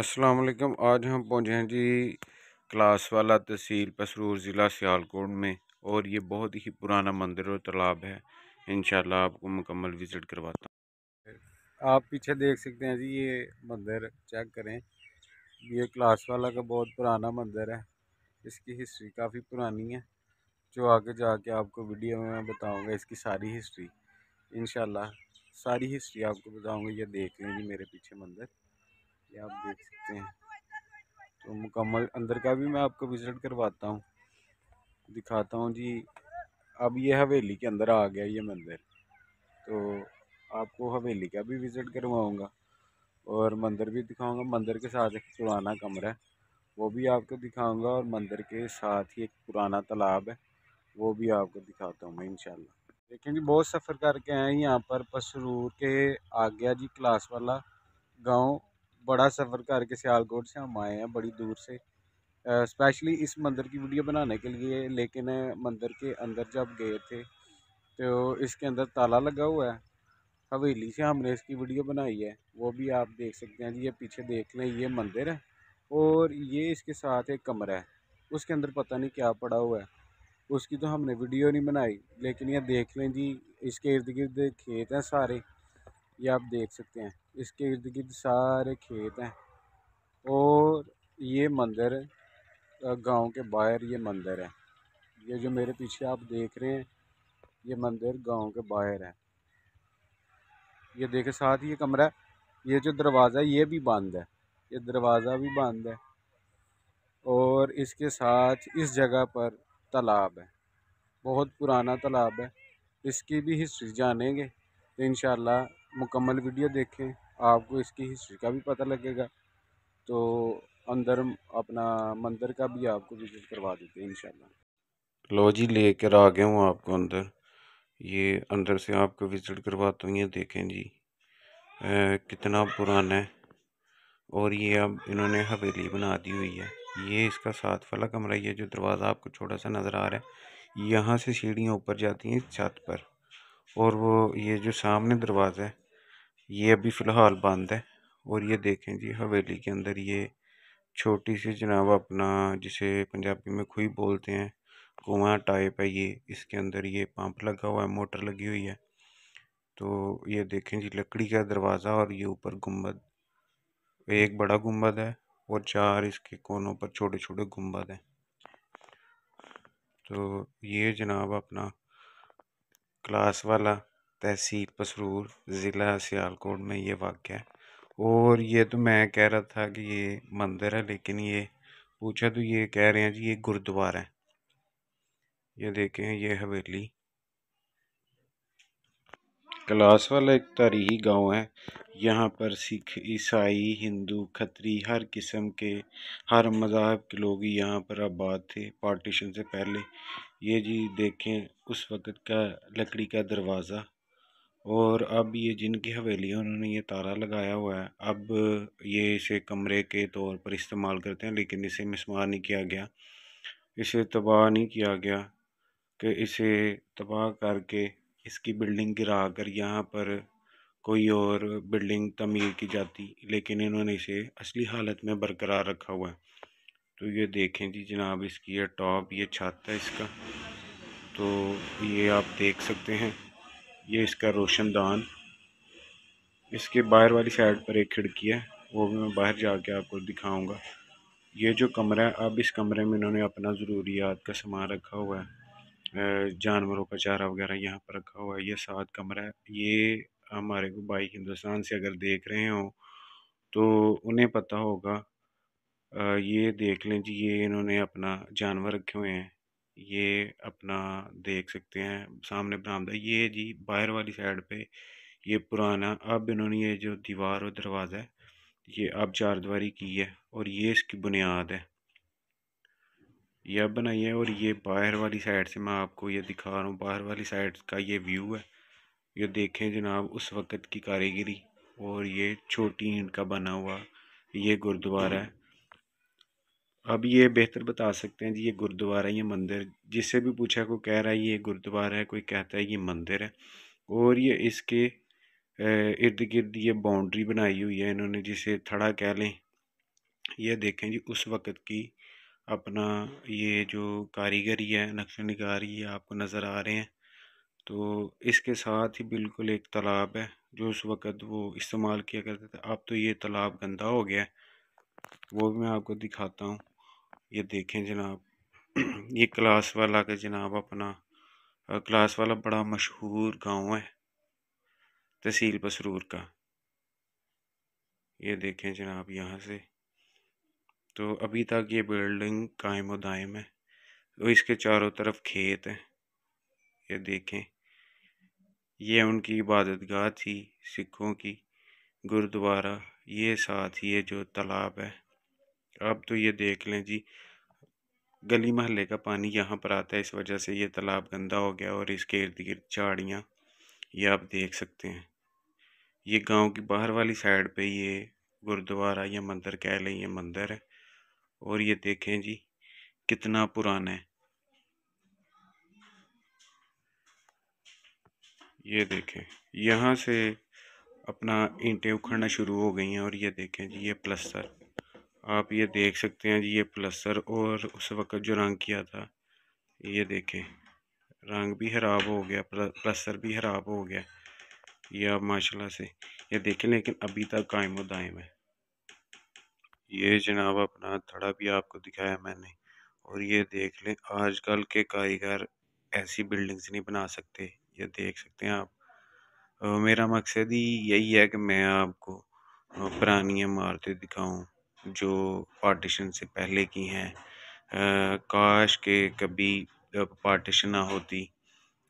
अस्सलाम वालेकुम आज हम पहुँचे हैं जी क्लास वाला तहसील पसरूर ज़िला सियालकोट में और ये बहुत ही पुराना मंदिर और तालाब है इन आपको मुकम्मल विज़िट करवाता हूँ आप पीछे देख सकते हैं जी ये मंदिर चेक करें ये क्लास वाला का बहुत पुराना मंदिर है इसकी हिस्ट्री काफ़ी पुरानी है जो आगे जाके आपको वीडियो में मैं बताऊँगा इसकी सारी हिस्ट्री इन सारी हिस्ट्री आपको बताऊँगा ये देख लें जी मेरे पीछे मंदिर कि आप देख सकते हैं तो, तो मुकम्मल अंदर का भी मैं आपको विज़िट करवाता हूँ दिखाता हूँ जी अब ये हवेली के अंदर आ गया ये मंदिर तो आपको हवेली का भी विज़िट करवाऊँगा और मंदिर भी दिखाऊँगा मंदिर के साथ एक पुराना कमरा है वो भी आपको दिखाऊँगा और मंदिर के साथ ही एक पुराना तालाब है वो भी आपको दिखाता हूँ मैं इन देखें जी बहुत सफ़र करके आए यहाँ पर पसरूर के आ गया जी क्लास वाला गांव बड़ा सफ़र करके सियालकोट से हम आए हैं बड़ी दूर से स्पेशली इस मंदिर की वीडियो बनाने के लिए लेकिन मंदिर के अंदर जब गए थे तो इसके अंदर ताला लगा हुआ है हवेली से हमने इसकी वीडियो बनाई है वो भी आप देख सकते हैं जी ये पीछे देख लें ये मंदिर है और ये इसके साथ एक कमरा है उसके अंदर पता नहीं क्या पड़ा हुआ है उसकी तो हमने वीडियो नहीं बनाई लेकिन ये देख लें जी इसके इर्द गिर्द खेत हैं सारे ये आप देख सकते हैं इसके इर्द गिर्द सारे खेत हैं और ये मंदिर गांव के बाहर ये मंदिर है ये जो मेरे पीछे आप देख रहे हैं ये मंदिर गांव के बाहर है ये देखे साथ ही ये कमरा ये जो दरवाज़ा है ये भी बंद है ये दरवाज़ा भी बंद है और इसके साथ इस जगह पर तालाब है बहुत पुराना तालाब है इसकी भी हिस्ट्री जानेंगे तो इन मुकम्मल वीडियो देखें आपको इसकी हिस्ट्री का भी पता लगेगा तो अंदर अपना मंदिर का भी आपको विज़िट करवा देते हैं इंशाल्लाह लो जी ले कर आ गया हूँ आपको अंदर ये अंदर से आपको विज़िट करवाता हूँ ये देखें जी आ, कितना पुराना है और ये अब इन्होंने हवेली बना दी हुई है ये इसका साथ वाला कमरा ये जो दरवाज़ा आपको छोटा सा नज़र आ रहा है यहाँ से सीढ़ियाँ ऊपर जाती हैं छत पर और वो ये जो सामने दरवाज़ा है ये अभी फ़िलहाल बंद है और ये देखें जी हवेली के अंदर ये छोटी सी जनाब अपना जिसे पंजाबी में खुई बोलते हैं कुआँ टाइप है ये इसके अंदर ये पंप लगा हुआ है मोटर लगी हुई है तो ये देखें जी लकड़ी का दरवाज़ा और ये ऊपर गुम्बद एक बड़ा गुम्बद है और चार इसके कोनों पर छोटे छोटे गुम्बद हैं तो ये जनाब अपना क्लास वाला तहसील पसरूर ज़िला सियालकोट में ये वाक़ है और ये तो मैं कह रहा था कि ये मंदिर है लेकिन ये पूछा तो ये कह रहे हैं जी ये गुरुद्वारा है ये देखें ये हवेली कलास वाला एक तारीखी गांव है यहाँ पर सिख ईसाई हिंदू खत्री हर किस्म के हर मजहब के लोग यहाँ पर आबाद थे पार्टीशन से पहले ये जी देखें उस वक़्त का लकड़ी का दरवाज़ा और अब ये जिनकी हवेली है उन्होंने ये तारा लगाया हुआ है अब ये इसे कमरे के तौर पर इस्तेमाल करते हैं लेकिन इसे मिसमार नहीं किया गया इसे तबाह नहीं किया गया कि इसे तबाह करके इसकी बिल्डिंग गिरा कर यहाँ पर कोई और बिल्डिंग तमीर की जाती लेकिन इन्होंने इसे असली हालत में बरकरार रखा हुआ है तो ये देखें जी जनाब इसकी ये टॉप ये छत है इसका तो ये आप देख सकते हैं ये इसका रोशनदान इसके बाहर वाली साइड पर एक खिड़की है वो भी मैं बाहर जाके आपको दिखाऊंगा ये जो कमरा है अब इस कमरे में इन्होंने अपना ज़रूरियात का सामान रखा हुआ है जानवरों का चारा वगैरह यहाँ पर रखा हुआ है ये सात कमरा है ये हमारे को बाइक हिंदुस्तान से अगर देख रहे हो तो उन्हें पता होगा ये देख लें जी ये इन्होंने अपना जानवर रखे हुए हैं ये अपना देख सकते हैं सामने बरामदा ये जी बाहर वाली साइड पे ये पुराना अब इन्होंने ये जो दीवार और दरवाज़ा है ये अब चार दीवारी की है और ये इसकी बुनियाद है ये अब बनाई है और ये बाहर वाली साइड से मैं आपको ये दिखा रहा हूँ बाहर वाली साइड का ये व्यू है ये देखें जनाब उस वक़्त की कारीगरी और ये छोटी ईंट का बना हुआ ये गुरुद्वारा है अब ये बेहतर बता सकते हैं जी ये गुरुद्वारा ये मंदिर जिससे भी पूछा कोई कह रहा है ये गुरुद्वारा है कोई कहता है ये मंदिर है और ये इसके इर्द गिर्द ये बाउंड्री बनाई हुई है इन्होंने जिसे थड़ा कह लें यह देखें जी उस वक़्त की अपना ये जो कारीगरी है नक्श निगारी है आपको नज़र आ रहे हैं तो इसके साथ ही बिल्कुल एक तालाब है जो उस वक़्त वो इस्तेमाल किया करते थे अब तो ये तालाब गंदा हो गया है वो भी मैं आपको दिखाता हूँ ये देखें जनाब ये क्लास वाला का जनाब अपना क्लास वाला बड़ा मशहूर गांव है तहसील बसरूर का ये देखें जनाब यहाँ से तो अभी तक ये बिल्डिंग कायम व दायम है तो इसके चारों तरफ खेत हैं ये देखें ये उनकी इबादत गाह थी सिखों की गुरुद्वारा ये साथ ही ये जो तालाब है अब तो ये देख लें जी गली महल्ले का पानी यहाँ पर आता है इस वजह से ये तालाब गंदा हो गया और इसके इर्द गिर्द झाड़ियाँ ये आप देख सकते हैं ये गांव की बाहर वाली साइड पे ये गुरुद्वारा या मंदिर कह लें ये मंदिर है और ये देखें जी कितना पुराना है ये देखें यहाँ से अपना ईंटें उखड़ना शुरू हो गई हैं और ये देखें जी ये प्लस्तर आप ये देख सकते हैं जी ये प्लसर और उस वक़्त जो रंग किया था ये देखें रंग भी ख़राब हो गया प्लसर भी ख़राब हो गया ये आप माशाल्लाह से ये देखें लेकिन अभी तक कायम दायम है ये जनाब अपना थड़ा भी आपको दिखाया मैंने और ये देख लें आजकल के कारीगर ऐसी बिल्डिंग्स नहीं बना सकते ये देख सकते हैं आप मेरा मकसद ही यही है कि मैं आपको पुरानी इमारतें दिखाऊं जो पार्टीशन से पहले की हैं काश के कभी पार्टीशन ना होती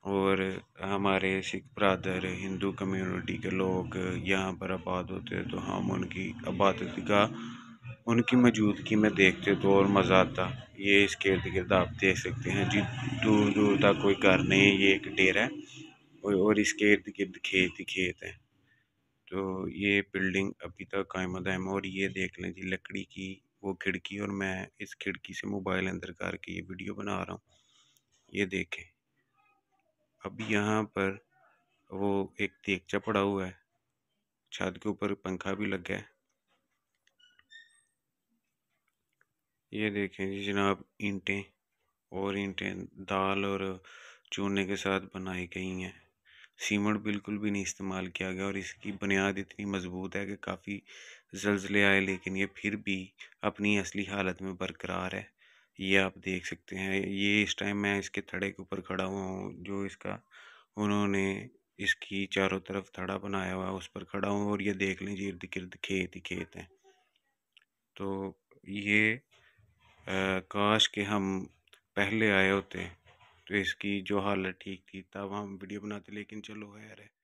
और हमारे सिख ब्रादर हिंदू कम्युनिटी के लोग यहाँ पर आबाद होते तो हम उनकी आबादी का उनकी मौजूदगी में देखते तो और मज़ा आता ये इसके इर्द गिर्द आप देख सकते हैं जी दूर दूर तक कोई घर नहीं है ये एक डेरा है और इसके इर्द गिर्द खेत ही खेत हैं तो ये बिल्डिंग अभी तक कायम दायम और ये देख लें जी लकड़ी की वो खिड़की और मैं इस खिड़की से मोबाइल अंदर करके ये वीडियो बना रहा हूँ ये देखें अब यहाँ पर वो एक देखचा पड़ा हुआ है छत के ऊपर पंखा भी लग गया है ये देखें जी जनाब ईंटें और ईंटें दाल और चूने के साथ बनाई गई हैं सीमेंट बिल्कुल भी नहीं इस्तेमाल किया गया और इसकी बुनियाद इतनी मज़बूत है कि काफ़ी जल्जले आए लेकिन ये फिर भी अपनी असली हालत में बरकरार है ये आप देख सकते हैं ये इस टाइम मैं इसके थड़े के ऊपर खड़ा हुआ हूँ जो इसका उन्होंने इसकी चारों तरफ थड़ा बनाया हुआ है उस पर खड़ा हूँ और ये देख लें जी इर्द गिर्द खेत ही खेत हैं तो ये आ, काश के हम पहले आए होते तो इसकी जो हालत ठीक थी तब हम वीडियो बनाते लेकिन चलो यार है